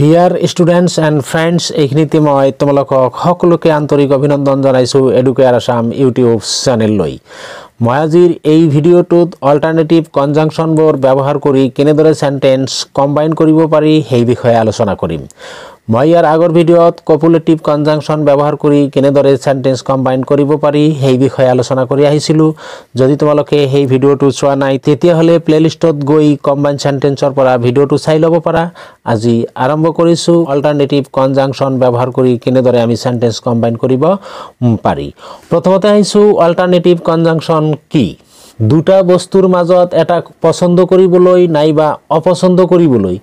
dear students and friends এইখিনিতে মই তোমালোকক সকলোকে আন্তৰিক অভিনন্দন জনাইছোঁ এডুকেয়াৰ আছাম ইউটিউব চেনেললৈ মই আজিৰ এই ভিডিঅ'টোত অল্টাৰনেটিভ কনজাংশ্যনবোৰ ব্যৱহাৰ কৰি কেনেদৰে চেণ্টেন্স কম্বাইন কৰিব পাৰি সেই বিষয়ে আলোচনা কৰিম মই ইয়াৰ আগৰ ভিডিঅ'ত কপুলেটিভ কনজাংচন ব্যৱহাৰ কৰি কেনেদৰে চেণ্টেন্স কম্বাইন কৰিব পাৰি সেই বিষয়ে আলোচনা কৰি আহিছিলোঁ যদি তোমালোকে সেই ভিডিঅ'টো চোৱা নাই তেতিয়াহ'লে প্লে'লিষ্টত গৈ কম্বাইন চেণ্টেন্সৰ পৰা ভিডিঅ'টো চাই ল'ব পাৰা আজি আৰম্ভ কৰিছোঁ অল্টাৰনেটিভ কনজাংচন ব্যৱহাৰ কৰি কেনেদৰে আমি চেণ্টেন্স কম্বাইন কৰিব পাৰি প্ৰথমতে আহিছোঁ অল্টাৰনেটিভ কনজাংচন কি দুটা বস্তুৰ মাজত এটা পছন্দ কৰিবলৈ নাইবা অপছন্দ কৰিবলৈ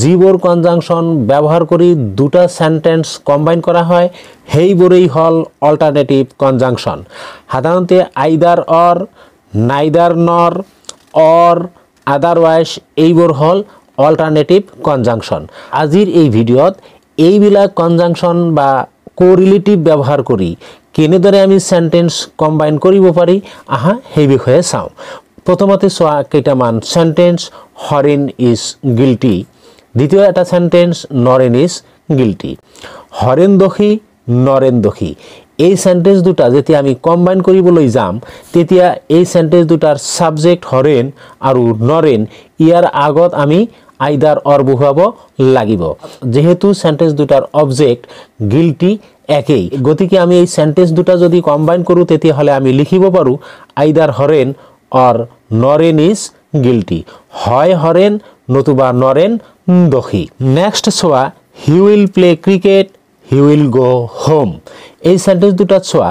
যিবোৰ কনজাংচন ব্যৱহাৰ কৰি দুটা চেণ্টেন্স কম্বাইন কৰা হয় সেইবোৰেই হ'ল অল্টাৰনেটিভ কনজাংচন সাধাৰণতে আইদাৰ অৰ নাইদাৰ নৰ অৰ আদাৰৱাইজ এইবোৰ হ'ল অল্টাৰনেটিভ কনজাংচন আজিৰ এই ভিডিঅ'ত এইবিলাক কনজাংচন বা কোৰিলেটিভ ব্যৱহাৰ কৰি কেনেদৰে আমি চেণ্টেন্স কম্বাইন কৰিব পাৰি আহা সেই বিষয়ে চাওঁ প্ৰথমতে চোৱা কেইটামান চেণ্টেন্স হৰেণ ইজ গিল্টি দ্বিতীয় এটা sentence Naren is guilty Haren দোষী নৰেন দোষী এই চেণ্টেন্স দুটা যেতিয়া আমি কম্বাইন কৰিবলৈ যাম তেতিয়া এই চেণ্টেন্স দুটাৰ ছাবজেক্ট হৰেণ আৰু নৰেন ইয়াৰ আগত আমি আইদাৰ অৰ বহুৱাব লাগিব যিহেতু চেণ্টেন্স দুটাৰ অবজেক্ট গিল্টি একই গতিকে আমি এই সেন্টেন্স দুটা যদি কম্বাইন করু তেতিয়াহ'লে আমি লিখিব পাৰোঁ either Haren or Naren is guilty হয় হৰেণ নতুবা নৰেন দোষী নেক্সট চোৱা he will play cricket he will go' home এই চেণ্টেঞ্চ দুটাত চোৱা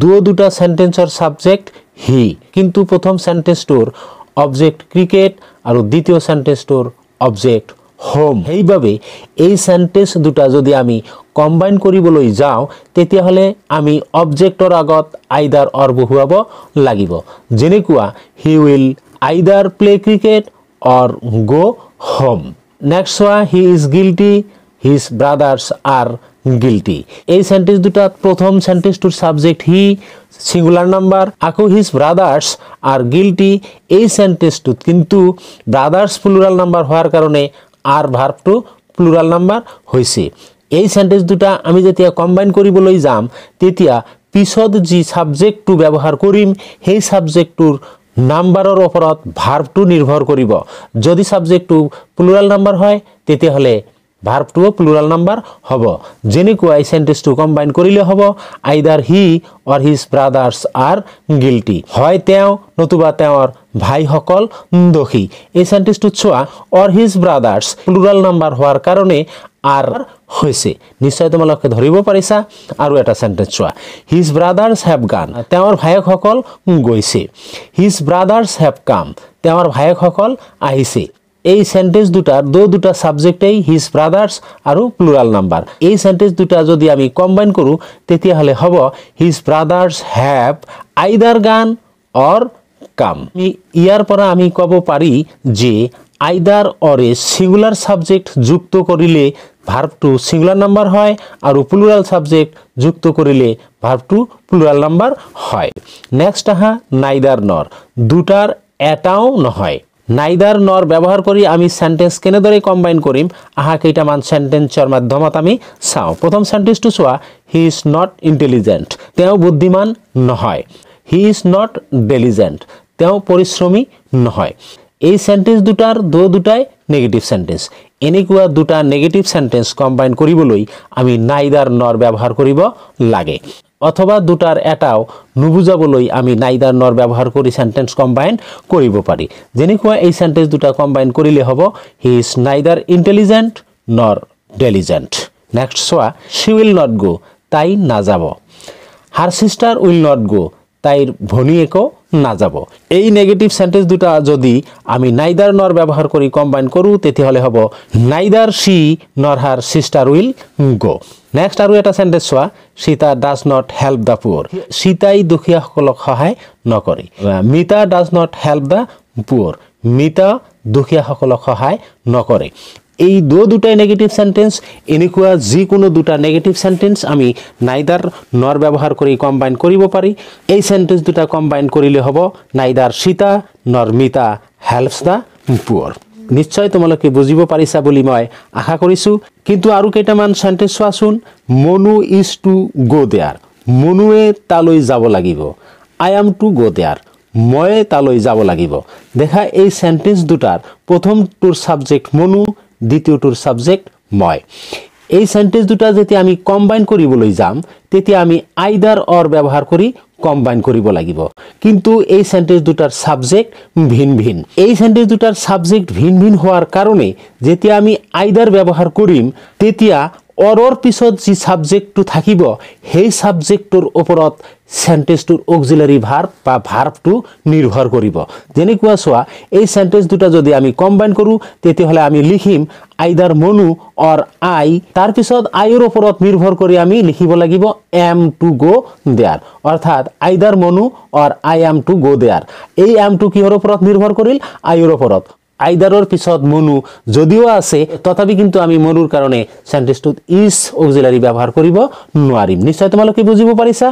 দুয়ো দুটা চেণ্টেঞ্চৰ ছাবজেক্ট হি কিন্তু প্ৰথম চেণ্টেঞ্চটোৰ অবজেক্ট ক্ৰিকেট আৰু দ্বিতীয় চেণ্টেঞ্চটোৰ অবজেক্ট হোম সেইবাবে এই সেন্টেন্স দুটা যদি আমি কম্বাইন কৰিবলৈ যাওঁ তেতিয়াহ'লে আমি অবজেক্টৰ আগত আইদাৰ অৰ বহুৱাব লাগিব যেনেকুৱা he will either play cricket or go home next চোৱা he is guilty his brothers are guilty এই চেণ্টেঞ্চ দুটাত প্ৰথম চেণ্টেঞ্চটোৰ ছাবজেক্ট হি ছিংগুলাৰ নাম্বাৰ আকৌ হিজ ব্ৰাদাৰ্ছ আৰ গিল্টি এই চেণ্টেঞ্চটোত কিন্তু ব্ৰাদাৰ্ছ প্লুৰাল নাম্বাৰ হোৱাৰ কাৰণে আর ভার্ভটো প্লুরাল নাম্বার হয়েছে এই সেন্টেন্স দুটা আমি যেতিয়া কম্বাইন করবলে যাম তেতিয়া পিছত যে সাবজেক্টটু ব্যবহার করিম সেই সাবজেক্টটুর নাম্বারের ওপর ভার্ভটো নির্ভর করব যদি সাবজেক্টটু প্লুরাল নাম্বার হয় তেতিয়া ভাৰ টু প্লুৰেল নাম্বাৰ হ'ব যেনেকুৱাই চেণ্টেঞ্চটো কম্বাইন কৰিলে হ'ব either he or his brothers are guilty হয় তেওঁ নতুবা তেওঁৰ ভাইসকল দোষী এই চেণ্টেঞ্চটোত চোৱা or his brothers plural number হোৱাৰ কাৰণে আৰ হৈছে নিশ্চয় তোমালোকে ধৰিব পাৰিছা আৰু এটা চেণ্টেঞ্চ চোৱা হিজ ব্ৰাদাৰ্ছ হেভ গান তেওঁৰ ভায়েকসকল গৈছে হিজ ব্ৰাদাৰ্ছ হেভ কাম তেওঁৰ ভায়েকসকল আহিছে এই সেন্টেন্স দুটা দো দুটা সাবজেক্টেই হিজ ব্রাদার্স আৰু প্লুরাল নাম্বার এই সেন্টেন্স দুটা যদি আমি কম্বাইন কৰোঁ তেতিয়াহ'লে হ'ব হিজ ব্ৰাদাৰ্ছ হেভ আইদাৰ গান অৰ কাম ইয়াৰ পৰা আমি ক'ব পাৰি যে আইদাৰ অৰে ছিংগুলাৰ ছাবজেক্ট যুক্ত কৰিলে ভাৰ্বটো ছিংগুলাৰ নাম্বাৰ হয় আৰু প্লুৰাল ছাবজেক্ট যুক্ত কৰিলে টু প্লুৰাল নাম্বাৰ হয় নেক্সট আহা নাইদাৰ নৰ দুটাৰ এটাও নহয় নাইদার নর ব্যবহার করি আমি সেন্টেন্স কেনে ধরে কম্বাইন করিম আহা কেইটামান মান মাধ্যমত আমি চাওঁ প্রথম সেন্টেন্সটো চোৱা হি ইজ নট ইণ্টেলিজেণ্ট তেওঁ বুদ্ধিমান নহয় হি ইজ নট ডেলিজেণ্ট তেওঁ পৰিশ্ৰমী নহয় এই চেণ্টেঞ্চ দুটাৰ দু দুটাই নেগেটিভ চেণ্টেঞ্চ এনেকুৱা দুটা নেগেটিভ চেণ্টেঞ্চ কম্বাইন কৰিবলৈ আমি নাইদাৰ নৰ ব্যৱহাৰ কৰিব লাগে অথবা দুটার এটাও নুবুজাবলৈ আমি নাইদার নর ব্যবহার কৰি সেন্টেন্স কম্বাইন কৰিব পাৰি যেনেকুৱা এই সেন্টেন্স দুটা কম্বাইন কৰিলে হ'ব হি ইজ নাইদার ইণ্টেলিজেণ্ট নর ডেলিজেণ্ট নেক্সট চোৱা শ্বি উইল নট গো তাই নাযাব her sister will not go তাইর ভনিয়েকো না যাব এই নেগেটিভ সেন্টেন্স দুটা যদি আমি নাইদার নর ব্যবহার করি কম্বাইন করু তেতিয়াহ'লে হ'ব neither she nor her sister will go next আৰু এটা চেণ্টেঞ্চ চোৱা Sita does not help the poor সীতাই দুখীয়াসকলক সহায় নকৰে Mita does not help the poor Mita দুখীয়াসকলক সহায় নকৰে এই দু দুটাই নেগেটিভ সেন্টেন্স এনেকুৱা যিকোনো দুটা নেগেটিভ সেন্টেন্স আমি নাইদার নর ব্যবহার করে কম্বাইন করিব পারি এই সেন্টেন্স দুটা কম্বাইন করিলে হব neither Sita নর্মিতা helps the poor নিশ্চয় তোমালোকে বুঝিব পাৰিছা বুলি মই আশা কৰিছোঁ কিন্তু আৰু কেইটামান চেণ্টেঞ্চ চোৱাচোন Manu is to go' there মনুৱে তালৈ যাব লাগিব I am to go there ময়ে তালৈ যাব লাগিব দেখা এই চেণ্টেঞ্চ দুটাৰ প্ৰথমটোৰ ছাবজেক্ট মনু দ্বিতীয়টোৰ ছাবজেক্ট মই এই সেন্টেন্স দুটা যেতিয়া আমি কম্বাইন কৰিবলৈ যাম তেতিয়া আমি আইডাৰ অৰ ব্যৱহাৰ কৰি কম্বাইন কৰিব লাগিব কিন্তু এই চেণ্টেঞ্চ দুটাৰ ছাবজেক্ট ভিন ভিন এই চেণ্টেঞ্চ দুটাৰ ছাবজেক্ট ভিন ভিন হোৱাৰ কাৰণে যেতিয়া আমি আইডাৰ ব্যৱহাৰ কৰিম তেতিয়া অৰৰ পিছত যি চাবজেক্টটো থাকিব সেই চাবজেক্টটোৰ ওপৰত চেণ্টেঞ্চটোৰ অক্জিলাৰী ভাৰ্ভ বা ভাৰ্ভটো নিৰ্ভৰ কৰিব যেনেকুৱা চোৱা এই চেণ্টেঞ্চ দুটা যদি আমি কম্বাইন কৰোঁ তেতিয়াহ'লে আমি লিখিম আইদাৰ মনু অৰ আই তাৰপিছত আইৰ ওপৰত নিৰ্ভৰ কৰি আমি লিখিব লাগিব এম টু গ' দেয়াৰ অৰ্থাৎ either Manu or I am to go' there এই এমটো কিহৰ ওপৰত নিৰ্ভৰ কৰিল আইৰ ওপৰত আইদাৰৰ পিছত মনু যদিও আছে তথাপি কিন্তু আমি মনুৰ কাৰণে চেণ্টেষ্টটোত ইজ অগজিলাৰী ব্যৱহাৰ কৰিব নোৱাৰিম নিশ্চয় তোমালোকে বুজিব পাৰিছা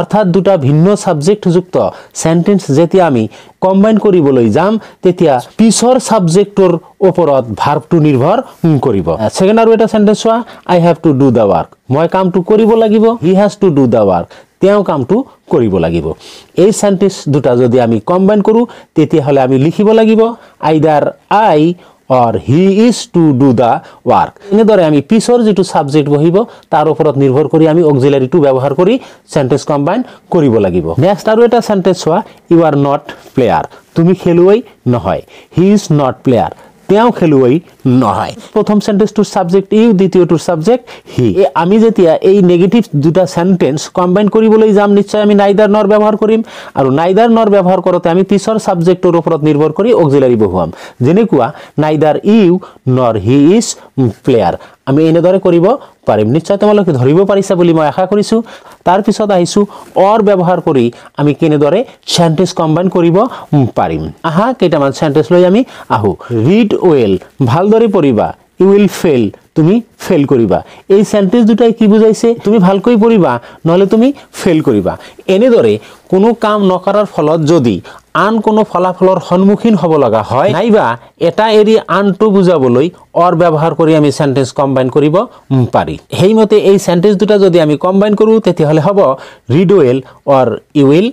অৰ্থাৎ দুটা ভিন্ন ছাবজেক্টযুক্ত চেণ্টেঞ্চ যেতিয়া আমি কম্বাইন কৰিবলৈ যাম তেতিয়া পিছৰ ছাবজেক্টৰ ওপৰত ভাৰ্ভটো নিৰ্ভৰ কৰিব ছেকেণ্ড আৰু এটা চেণ্টেঞ্চ চোৱা I have to do the work মই কামটো কৰিব লাগিব he has to do the work তেওঁ কামটো কৰিব লাগিব এই চেণ্টেঞ্চ দুটা যদি আমি কম্বাইন কৰোঁ তেতিয়াহ'লে আমি লিখিব লাগিব either I or he is to do the work এনেদৰে আমি পিছৰ যিটো ছাবজেক্ট বহিব তাৰ ওপৰত নিৰ্ভৰ কৰি আমি অক্সিলাৰীটো ব্যৱহাৰ কৰি চেণ্টেঞ্চ কম্বাইন কৰিব লাগিব নেক্সট আৰু এটা চেণ্টেঞ্চ চোৱা ইউ আৰ নট প্লেয়াৰ তুমি খেলুৱৈ নহয় হি ইজ নট প্লেয়াৰ তেওঁ খেলুৱৈ নহয় প্ৰথম চেণ্টেঞ্চটোৰ ছাবজেক্ট ইউ দ্বিতীয়টোৰ ছাবজেক্ট হি আমি যেতিয়া এই নেগেটিভ দুটা চেণ্টেঞ্চ কম্বাইন কৰিবলৈ যাম নিশ্চয় আমি নাইদাৰ নৰ ব্যৱহাৰ কৰিম আৰু নাইদাৰ নৰ ব্যৱহাৰ কৰোঁতে আমি পিছৰ চাবজেক্টটোৰ ওপৰত নিৰ্ভৰ কৰি অগজিলাৰী বহুৱাম যেনেকুৱা নাইদাৰ ইউ নৰ হি ইজ প্লেয়াৰ আমি এনেদৰে কৰিব পাৰিম নিশ্চয় তোমালোকে ধৰিব পাৰিছা বুলি মই আশা কৰিছোঁ তাৰপিছত আহিছো অৰ ব্যৱহাৰ কৰি আমি কেনেদৰে চেণ্টেজ কম্বাইন কৰিব পাৰিম আহা কেইটামান চেণ্টেজ লৈ আমি আহোঁ ৰিড ৱেল ভালদৰে পঢ়িবা ইউ উইল ফেইল তুমি ফেল কৰিবা এই চেণ্টেঞ্চ দুটাই কি বুজাইছে তুমি ভালকৈ পঢ়িবা নহ'লে তুমি ফেইল কৰিবা এনেদৰে কোনো কাম নকৰাৰ ফলত যদি আন কোনো ফলাফলৰ সন্মুখীন হ'ব লগা হয় নাইবা এটা এৰি আনটো বুজাবলৈ অৰ ব্যৱহাৰ কৰি আমি চেণ্টেঞ্চ কম্বাইন কৰিব পাৰি সেইমতে এই চেণ্টেঞ্চ দুটা যদি আমি কম্বাইন কৰোঁ তেতিয়াহ'লে হ'ব read will or will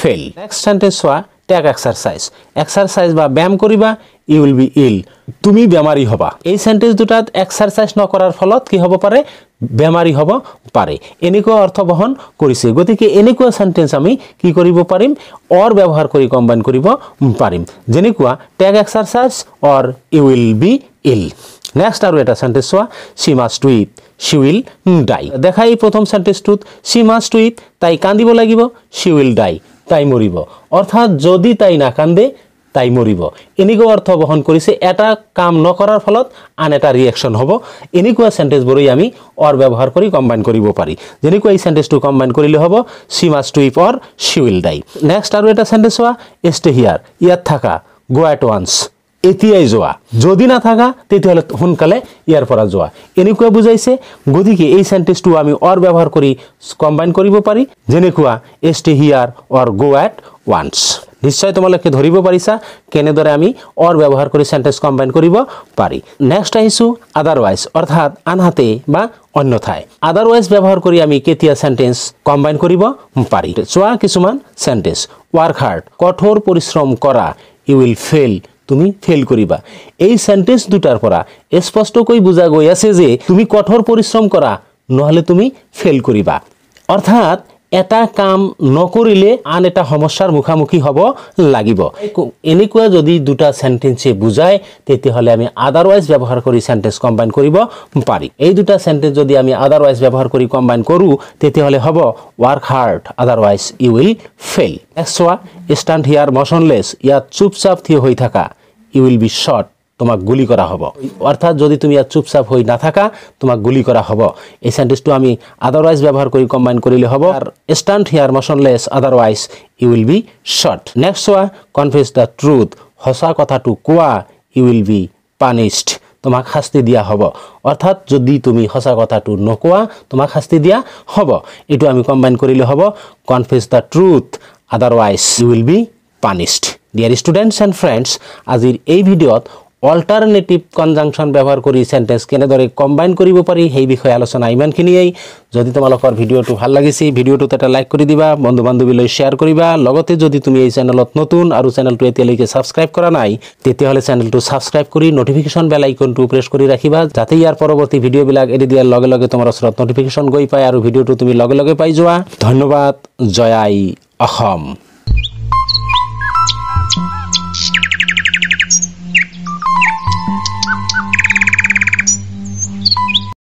fail next sentence হোৱা টেক এক্সাৰচাইজ এক্সাৰচাইজ বা ব্যায়াম কৰিবা ইউ উইল বি ইল তুমি বেমাৰী হ'বা এই চেণ্টেঞ্চ দুটাত এক্সাৰচাইজ নকৰাৰ ফলত কি হ'ব পাৰে বেমাৰী হ'ব পাৰে এনেকুৱা অৰ্থ বহন কৰিছে গতিকে এনেকুৱা চেণ্টেঞ্চ আমি কি কৰিব পাৰিম অৰ ব্যৱহাৰ কৰি কম্বাইন কৰিব পাৰিম যেনেকুৱা take exercise or you will be ill next আৰু এটা চেণ্টেঞ্চ চোৱা she must to eat she will die দেখা এই প্ৰথম চেণ্টেঞ্চটোত চি মাছ টুইট তাই কান্দিব লাগিব চি উইল ডাই তাই মৰিব অৰ্থাৎ যদি তাই নাকান্দে তাই মৰিব এনেকুৱা অৰ্থ বহন কৰিছে এটা কাম নকৰাৰ ফলত আন এটা ৰিয়েকশ্যন হ'ব এনেকুৱা চেণ্টেঞ্চবোৰেই আমি অৰ ব্যৱহাৰ কৰি কম্বাইন কৰিব পাৰি যেনেকুৱা এই চেণ্টেঞ্চটো কম্বাইন কৰিলে হ'ব she must to eat or she will die next আৰু এটা চেণ্টেঞ্চ চোৱা ষ্টে হিয়াৰ ইয়াত থাকা গো এট ৱান্স এতিয়াই যোৱা যদি নাথাকা তেতিয়াহ'লে সোনকালে ইয়াৰ পৰা যোৱা এনেকুৱা বুজাইছে গতিকে এই চেণ্টেঞ্চটো আমি অৰ ব্যৱহাৰ কৰি কম্বাইন কৰিব পাৰি যেনেকুৱা stay here or go at once নিশ্চয় তোমালোকে ধৰিব পাৰিছা কেনেদৰে আমি অৰ ব্যৱহাৰ কৰি চেণ্টেঞ্চ কম্বাইন কৰিব পাৰি নেক্সট আহিছোঁ আদাৰৱাইজ অৰ্থাৎ আনহাতে বা অন্যথাই আদাৰৱাইজ ব্যৱহাৰ কৰি আমি কেতিয়া চেণ্টেঞ্চ কম্বাইন কৰিব পাৰি চোৱা কিছুমান চেণ্টেঞ্চ ৱাৰ্ক হাৰ্ড কঠোৰ পৰিশ্ৰম কৰা ইউ উইল ফেইল তুমি ফেল কৰিবা এই চেণ্টেঞ্চ দুটাৰ পৰা স্পষ্টকৈ বুজা গৈ আছে যে তুমি কঠোৰ পৰিশ্ৰম কৰা নহ'লে তুমি ফেল কৰিবা অৰ্থাৎ এটা কাম নকৰিলে আন এটা সমস্যাৰ মুখামুখি হ'ব লাগিব এনেকুৱা যদি দুটা চেণ্টেঞ্চে বুজায় তেতিয়াহ'লে আমি আদাৰৱাইজ ব্যৱহাৰ কৰি চেণ্টেঞ্চ কম্বাইন কৰিব পাৰি এই দুটা চেণ্টেঞ্চ যদি আমি আদাৰৱাইজ ব্যৱহাৰ কৰি কম্বাইন কৰোঁ তেতিয়াহ'লে হ'ব work hard otherwise you will fail next চোৱা ষ্টাণ্ড হিয়াৰ মচনলেছ ইয়াত চুপচাপ থিয় হৈ থকা ইউ উইল বি শ্বৰ্ট তোমাক গুলি কৰা হ'ব অৰ্থাৎ যদি তুমি ইয়াত চুপচাপ হৈ নাথাকা তোমাক গুলি কৰা হ'ব এই চেণ্টেঞ্চটো আমি আদাৰৱাইজ ব্যৱহাৰ কৰি কম্বাইন কৰিলে হ'ব stand here motionless otherwise you will be shot next চোৱা কনফিউজ দ্য ট্ৰুথ সঁচা কথাটো কোৱা ইউ উইল বি পানিছড তোমাক শাস্তি দিয়া হ'ব অৰ্থাৎ যদি তুমি সঁচা কথাটো নোকোৱা তোমাক শাস্তি দিয়া হ'ব এইটো আমি কম্বাইন কৰিলে হ'ব confess the truth otherwise you will be punished dear students and friends আজিৰ এই ভিডিঅ'ত অল্টারনেটিভ কনজাংশন ব্যবহার কৰি সেন্টেন্স কেনেদৰে কম্বাইন কৰিব পাৰি সেই বিষয়ে আলোচনা ইমানখিনিয়েই যদি তোমালোকৰ ভিডিঅ'টো ভাল লাগিছে ভিডিঅ'টোত এটা লাইক কৰি দিবা বন্ধু বান্ধৱীলৈ শ্বেয়াৰ কৰিবা লগতে যদি তুমি এই চেনেলত নতুন আৰু চেনেলটো এতিয়ালৈকে ছাবস্ক্ৰাইব কৰা নাই তেতিয়াহ'লে চেনেলটো ছাবস্ক্ৰাইব কৰি নটিফিকেশ্যন বেল আইকনটো প্ৰেছ কৰি ৰাখিবা যাতে ইয়াৰ পৰৱৰ্তী ভিডিঅ'বিলাক এৰি দিয়াৰ লগে লগে তোমাৰ ওচৰত নটিফিকেশ্যন গৈ পায় আৰু ভিডিঅ'টো তুমি লগে লগে পাই যোৱা ধন্যবাদ জয়াই অসম